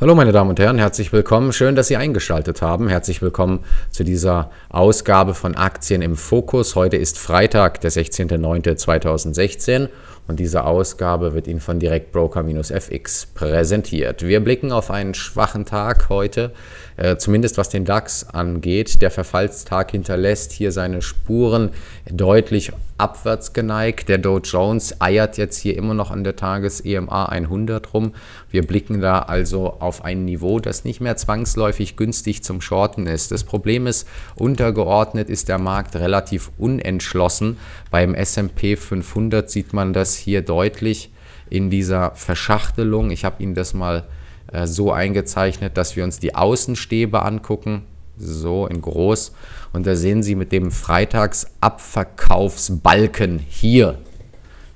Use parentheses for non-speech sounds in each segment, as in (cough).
Hallo meine Damen und Herren, herzlich willkommen. Schön, dass Sie eingeschaltet haben. Herzlich willkommen zu dieser Ausgabe von Aktien im Fokus. Heute ist Freitag, der 16.09.2016 und diese Ausgabe wird Ihnen von Direktbroker-FX präsentiert. Wir blicken auf einen schwachen Tag heute, äh, zumindest was den DAX angeht. Der Verfallstag hinterlässt hier seine Spuren deutlich abwärts geneigt. Der Dow Jones eiert jetzt hier immer noch an der Tages-EMA 100 rum. Wir blicken da also auf ein Niveau, das nicht mehr zwangsläufig günstig zum Shorten ist. Das Problem ist, untergeordnet ist der Markt relativ unentschlossen. Beim S&P 500 sieht man das hier deutlich in dieser Verschachtelung. Ich habe Ihnen das mal äh, so eingezeichnet, dass wir uns die Außenstäbe angucken. So in groß. Und da sehen Sie mit dem Freitagsabverkaufsbalken hier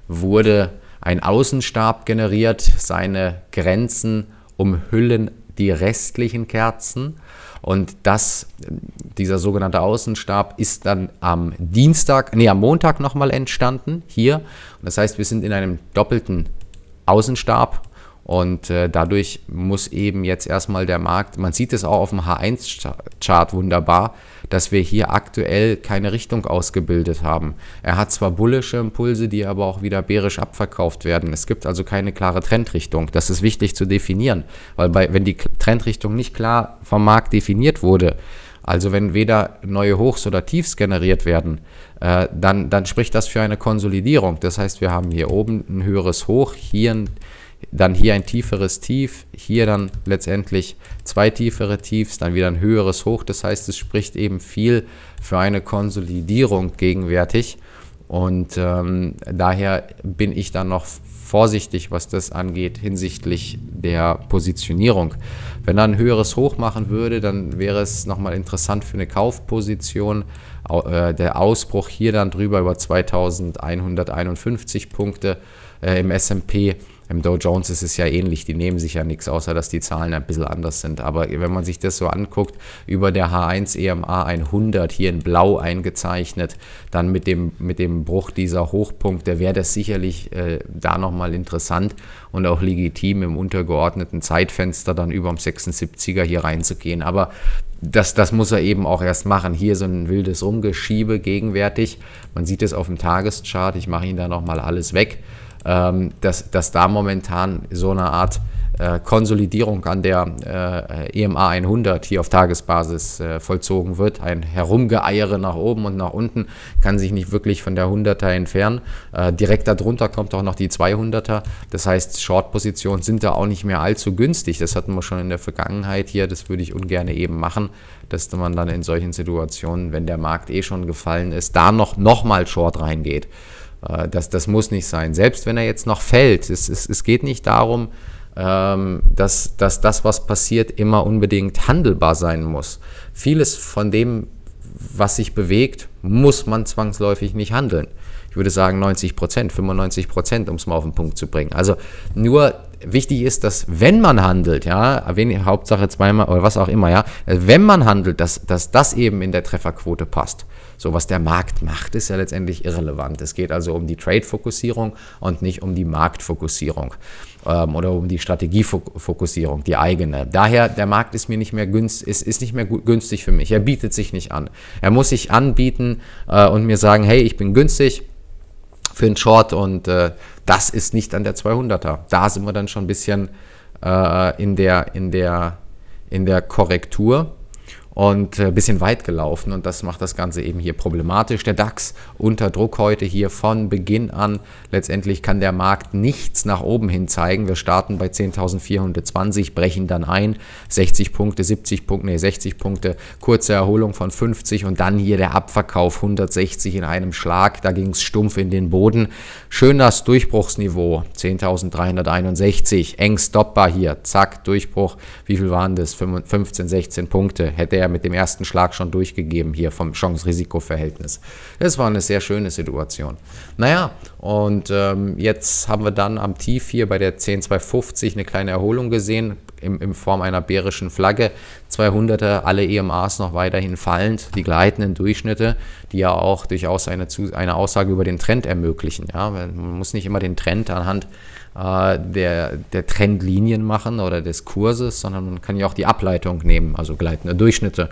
wurde ein Außenstab generiert. Seine Grenzen umhüllen die restlichen Kerzen. Und das, dieser sogenannte Außenstab ist dann am Dienstag, nee, am Montag nochmal entstanden, hier. Und das heißt, wir sind in einem doppelten Außenstab und äh, dadurch muss eben jetzt erstmal der Markt, man sieht es auch auf dem H1-Chart wunderbar, dass wir hier aktuell keine Richtung ausgebildet haben. Er hat zwar bullische Impulse, die aber auch wieder bärisch abverkauft werden. Es gibt also keine klare Trendrichtung. Das ist wichtig zu definieren, weil bei, wenn die Trendrichtung nicht klar vom Markt definiert wurde, also wenn weder neue Hochs oder Tiefs generiert werden, äh, dann, dann spricht das für eine Konsolidierung. Das heißt, wir haben hier oben ein höheres Hoch, hier ein dann hier ein tieferes Tief, hier dann letztendlich zwei tiefere Tiefs, dann wieder ein höheres Hoch. Das heißt, es spricht eben viel für eine Konsolidierung gegenwärtig. Und ähm, daher bin ich dann noch vorsichtig, was das angeht, hinsichtlich der Positionierung. Wenn er ein höheres Hoch machen würde, dann wäre es nochmal interessant für eine Kaufposition. Äh, der Ausbruch hier dann drüber über 2151 Punkte äh, im SP im Dow Jones ist es ja ähnlich, die nehmen sich ja nichts, außer dass die Zahlen ein bisschen anders sind. Aber wenn man sich das so anguckt, über der H1 EMA 100 hier in blau eingezeichnet, dann mit dem, mit dem Bruch dieser Hochpunkte wäre das sicherlich äh, da nochmal interessant und auch legitim im untergeordneten Zeitfenster dann über dem 76er hier reinzugehen. Aber das, das muss er eben auch erst machen. Hier so ein wildes Rumgeschiebe gegenwärtig. Man sieht es auf dem Tageschart. Ich mache ihn da nochmal alles weg ähm, dass, dass da momentan so eine Art äh, Konsolidierung an der äh, EMA 100 hier auf Tagesbasis äh, vollzogen wird. Ein Herumgeeiere nach oben und nach unten kann sich nicht wirklich von der 100er entfernen. Äh, direkt darunter kommt auch noch die 200er. Das heißt, Short-Positionen sind da auch nicht mehr allzu günstig. Das hatten wir schon in der Vergangenheit hier. Das würde ich ungern eben machen, dass man dann in solchen Situationen, wenn der Markt eh schon gefallen ist, da noch, noch mal Short reingeht. Äh, das, das muss nicht sein. Selbst wenn er jetzt noch fällt, es, es, es geht nicht darum, ähm, dass, dass das, was passiert, immer unbedingt handelbar sein muss. Vieles von dem, was sich bewegt, muss man zwangsläufig nicht handeln ich würde sagen 90 Prozent, 95 Prozent, um es mal auf den Punkt zu bringen. Also nur wichtig ist, dass wenn man handelt, ja, wenig, Hauptsache zweimal oder was auch immer, ja, wenn man handelt, dass, dass das eben in der Trefferquote passt. So was der Markt macht, ist ja letztendlich irrelevant. Es geht also um die Trade-Fokussierung und nicht um die Marktfokussierung ähm, oder um die Strategiefokussierung, die eigene. Daher, der Markt ist mir nicht mehr günstig, ist, ist nicht mehr günstig für mich. Er bietet sich nicht an. Er muss sich anbieten äh, und mir sagen, hey, ich bin günstig für einen Short und äh, das ist nicht an der 200er. Da sind wir dann schon ein bisschen äh, in, der, in, der, in der Korrektur und ein äh, bisschen weit gelaufen und das macht das Ganze eben hier problematisch. Der DAX unter Druck heute hier von Beginn an. Letztendlich kann der Markt nichts nach oben hin zeigen. Wir starten bei 10.420, brechen dann ein, 60 Punkte, 70 Punkte, nee, 60 Punkte, kurze Erholung von 50 und dann hier der Abverkauf 160 in einem Schlag. Da ging es stumpf in den Boden. Schön das Durchbruchsniveau 10.361, eng stoppbar hier, zack, Durchbruch. Wie viel waren das? 15, 16 Punkte. Hätte er ja mit dem ersten Schlag schon durchgegeben hier vom Chance-Risiko-Verhältnis. Das war eine sehr schöne Situation. Naja, und ähm, jetzt haben wir dann am Tief hier bei der 10.250 eine kleine Erholung gesehen in, in Form einer bärischen Flagge. 200er, alle EMAs noch weiterhin fallend, die gleitenden Durchschnitte, die ja auch durchaus eine, eine Aussage über den Trend ermöglichen. Ja? Man muss nicht immer den Trend anhand äh, der, der Trendlinien machen oder des Kurses, sondern man kann ja auch die Ableitung nehmen, also gleitende Durchschnitte.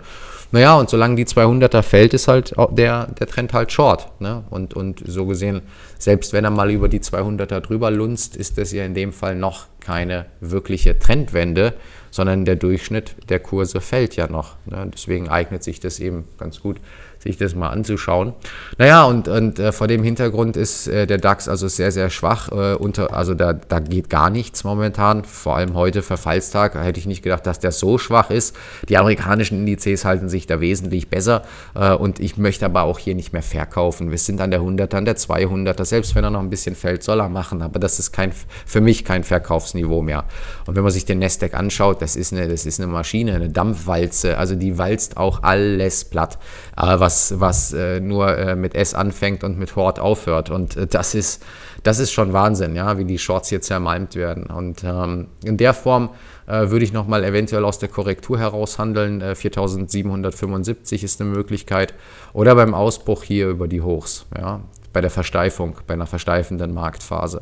Naja, und solange die 200er fällt, ist halt der, der Trend halt short. Ne? Und, und so gesehen, selbst wenn er mal über die 200er drüber lunzt, ist das ja in dem Fall noch keine wirkliche Trendwende, sondern der Durchschnitt der Kurse fällt ja noch. Ne? Deswegen eignet sich das eben ganz gut sich das mal anzuschauen. Naja, und, und äh, vor dem Hintergrund ist äh, der DAX also sehr, sehr schwach. Äh, unter, also da, da geht gar nichts momentan. Vor allem heute Verfallstag. Hätte ich nicht gedacht, dass der so schwach ist. Die amerikanischen Indizes halten sich da wesentlich besser. Äh, und ich möchte aber auch hier nicht mehr verkaufen. Wir sind an der 100er, an der 200er. Selbst wenn er noch ein bisschen fällt, soll er machen. Aber das ist kein, für mich kein Verkaufsniveau mehr. Und wenn man sich den Nasdaq anschaut, das ist eine, das ist eine Maschine, eine Dampfwalze. Also die walzt auch alles platt. Äh, was was, was äh, nur äh, mit S anfängt und mit Hort aufhört. Und äh, das, ist, das ist schon Wahnsinn, ja, wie die Shorts hier zermalmt werden. Und ähm, in der Form äh, würde ich nochmal eventuell aus der Korrektur heraushandeln. 4775 äh, ist eine Möglichkeit. Oder beim Ausbruch hier über die Hochs, ja, bei der Versteifung, bei einer versteifenden Marktphase.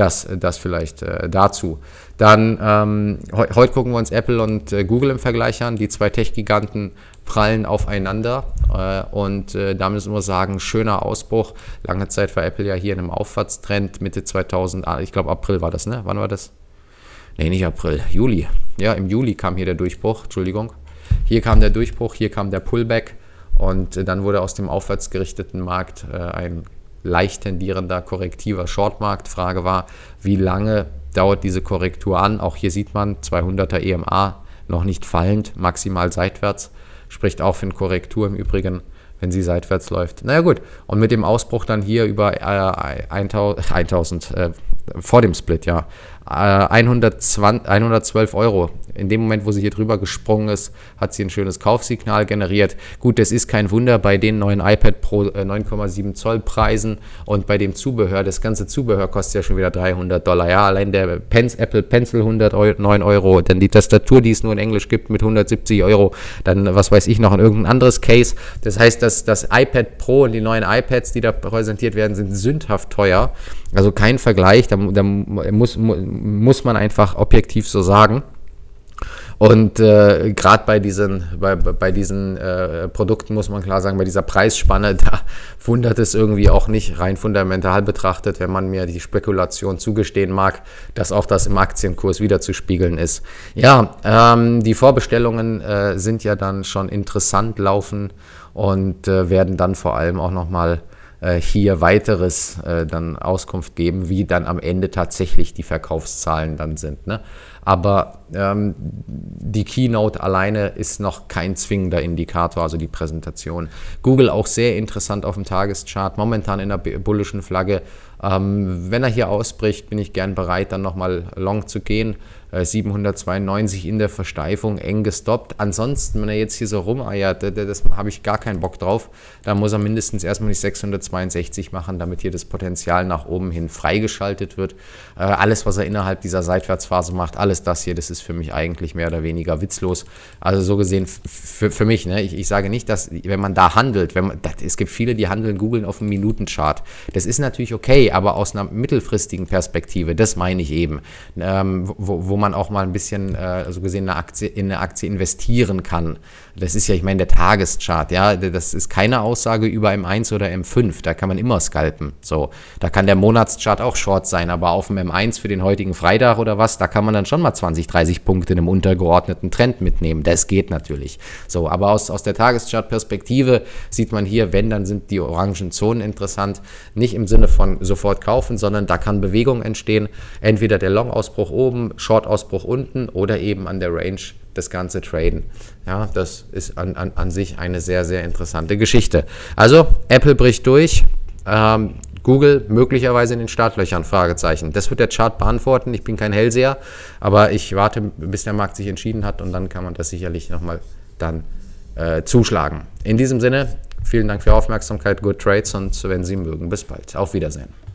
Das, äh, das vielleicht äh, dazu. Dann ähm, he heute gucken wir uns Apple und äh, Google im Vergleich an. Die zwei Tech-Giganten prallen aufeinander äh, und da müssen wir sagen, schöner Ausbruch. Lange Zeit war Apple ja hier in einem Aufwärtstrend, Mitte 2000, ah, ich glaube April war das, ne? Wann war das? Ne, nicht April, Juli. Ja, im Juli kam hier der Durchbruch, Entschuldigung. Hier kam der Durchbruch, hier kam der Pullback und äh, dann wurde aus dem aufwärtsgerichteten Markt äh, ein leicht tendierender, korrektiver Shortmarkt. Frage war, wie lange dauert diese Korrektur an? Auch hier sieht man 200er EMA noch nicht fallend, maximal seitwärts. Spricht auch für eine Korrektur im Übrigen, wenn sie seitwärts läuft. Naja gut, und mit dem Ausbruch dann hier über äh, 1000, (laughs) äh, vor dem Split, ja, 120, äh, 112 Euro. In dem Moment, wo sie hier drüber gesprungen ist, hat sie ein schönes Kaufsignal generiert. Gut, das ist kein Wunder bei den neuen iPad Pro 9,7 äh, Zoll Preisen und bei dem Zubehör. Das ganze Zubehör kostet ja schon wieder 300 Dollar. Ja, allein der Pens, Apple Pencil 109 Euro, dann die Tastatur, die es nur in Englisch gibt, mit 170 Euro. Dann, was weiß ich noch, in irgendein anderes Case. Das heißt, dass das iPad Pro und die neuen iPads, die da präsentiert werden, sind sündhaft teuer. Also kein Vergleich. Da, da muss, muss muss man einfach objektiv so sagen. Und äh, gerade bei diesen, bei, bei diesen äh, Produkten muss man klar sagen, bei dieser Preisspanne, (laughs) da wundert es irgendwie auch nicht rein fundamental betrachtet, wenn man mir die Spekulation zugestehen mag, dass auch das im Aktienkurs wiederzuspiegeln ist. Ja, ähm, die Vorbestellungen äh, sind ja dann schon interessant laufen und äh, werden dann vor allem auch nochmal mal äh, hier weiteres äh, dann Auskunft geben, wie dann am Ende tatsächlich die Verkaufszahlen dann sind. Ne? Aber ähm, die Keynote alleine ist noch kein zwingender Indikator, also die Präsentation. Google auch sehr interessant auf dem Tageschart, momentan in der bullischen Flagge. Ähm, wenn er hier ausbricht, bin ich gern bereit, dann nochmal long zu gehen. Äh, 792 in der Versteifung, eng gestoppt. Ansonsten, wenn er jetzt hier so rumeiert, das, das habe ich gar keinen Bock drauf. dann muss er mindestens erstmal die 662 machen, damit hier das Potenzial nach oben hin freigeschaltet wird. Äh, alles, was er innerhalb dieser Seitwärtsphase macht, alles das hier, das ist ist für mich eigentlich mehr oder weniger witzlos. Also so gesehen, für, mich, ne? ich, ich sage nicht, dass, wenn man da handelt, wenn man, das, es gibt viele, die handeln, googeln auf dem Minutenchart. Das ist natürlich okay, aber aus einer mittelfristigen Perspektive, das meine ich eben, ähm, wo, wo man auch mal ein bisschen, äh, so gesehen, eine Aktie, in eine Aktie investieren kann. Das ist ja, ich meine, der Tageschart, ja, das ist keine Aussage über M1 oder M5, da kann man immer scalpen, so. Da kann der Monatschart auch short sein, aber auf dem M1 für den heutigen Freitag oder was, da kann man dann schon mal 20, 30 30 Punkte in einem untergeordneten Trend mitnehmen. Das geht natürlich. So, aber aus, aus der Tageschart-Perspektive sieht man hier, wenn, dann sind die orangen Zonen interessant. Nicht im Sinne von sofort kaufen, sondern da kann Bewegung entstehen. Entweder der Long-Ausbruch oben, Short-Ausbruch unten oder eben an der Range das ganze Traden. Ja, das ist an, an, an sich eine sehr, sehr interessante Geschichte. Also, Apple bricht durch. Ähm, Google möglicherweise in den Startlöchern? Fragezeichen. Das wird der Chart beantworten. Ich bin kein Hellseher, aber ich warte, bis der Markt sich entschieden hat und dann kann man das sicherlich nochmal dann äh, zuschlagen. In diesem Sinne, vielen Dank für Ihre Aufmerksamkeit, good trades und wenn Sie mögen, bis bald. Auf Wiedersehen.